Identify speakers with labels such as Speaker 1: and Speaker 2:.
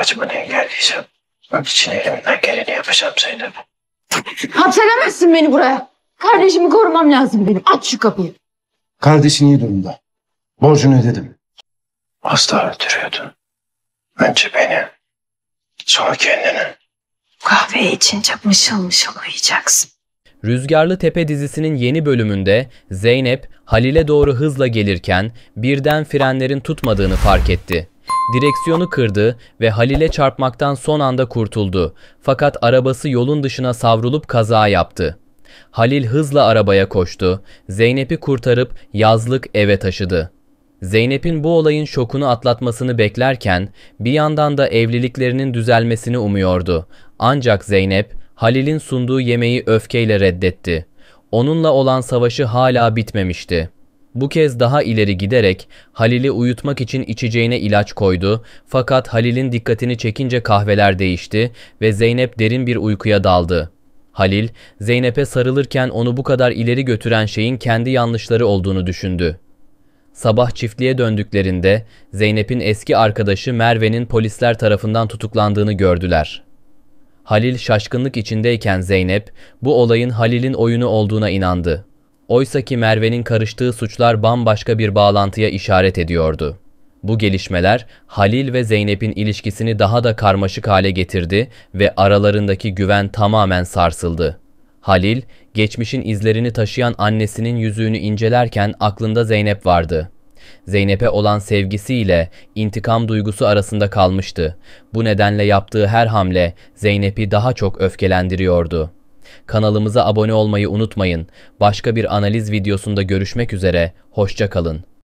Speaker 1: kaçmana engelliysem onun için elimden geleni yapacağım Zeynep. Hapsedemezsin beni buraya. Kardeşimi korumam lazım benim. Aç şu kapıyı. Kardeşin iyi durumda. Borcunu ödedim. Asla öldürüyordun. Önce beni. Sonra kendini. Kahve içince mışıl mışıl uyuyacaksın. Rüzgarlı Tepe dizisinin yeni bölümünde Zeynep Halil'e doğru hızla gelirken birden frenlerin tutmadığını fark etti direksiyonu kırdı ve Halil'e çarpmaktan son anda kurtuldu. Fakat arabası yolun dışına savrulup kaza yaptı. Halil hızla arabaya koştu. Zeynep'i kurtarıp yazlık eve taşıdı. Zeynep'in bu olayın şokunu atlatmasını beklerken bir yandan da evliliklerinin düzelmesini umuyordu. Ancak Zeynep Halil'in sunduğu yemeği öfkeyle reddetti. Onunla olan savaşı hala bitmemişti. Bu kez daha ileri giderek Halil'i uyutmak için içeceğine ilaç koydu fakat Halil'in dikkatini çekince kahveler değişti ve Zeynep derin bir uykuya daldı. Halil, Zeynep'e sarılırken onu bu kadar ileri götüren şeyin kendi yanlışları olduğunu düşündü. Sabah çiftliğe döndüklerinde Zeynep'in eski arkadaşı Merve'nin polisler tarafından tutuklandığını gördüler. Halil şaşkınlık içindeyken Zeynep bu olayın Halil'in oyunu olduğuna inandı. Oysaki Merve'nin karıştığı suçlar bambaşka bir bağlantıya işaret ediyordu. Bu gelişmeler Halil ve Zeynep'in ilişkisini daha da karmaşık hale getirdi ve aralarındaki güven tamamen sarsıldı. Halil, geçmişin izlerini taşıyan annesinin yüzüğünü incelerken aklında Zeynep vardı. Zeynep'e olan sevgisiyle intikam duygusu arasında kalmıştı. Bu nedenle yaptığı her hamle Zeynep'i daha çok öfkelendiriyordu. Kanalımıza abone olmayı unutmayın. Başka bir analiz videosunda görüşmek üzere, hoşça kalın.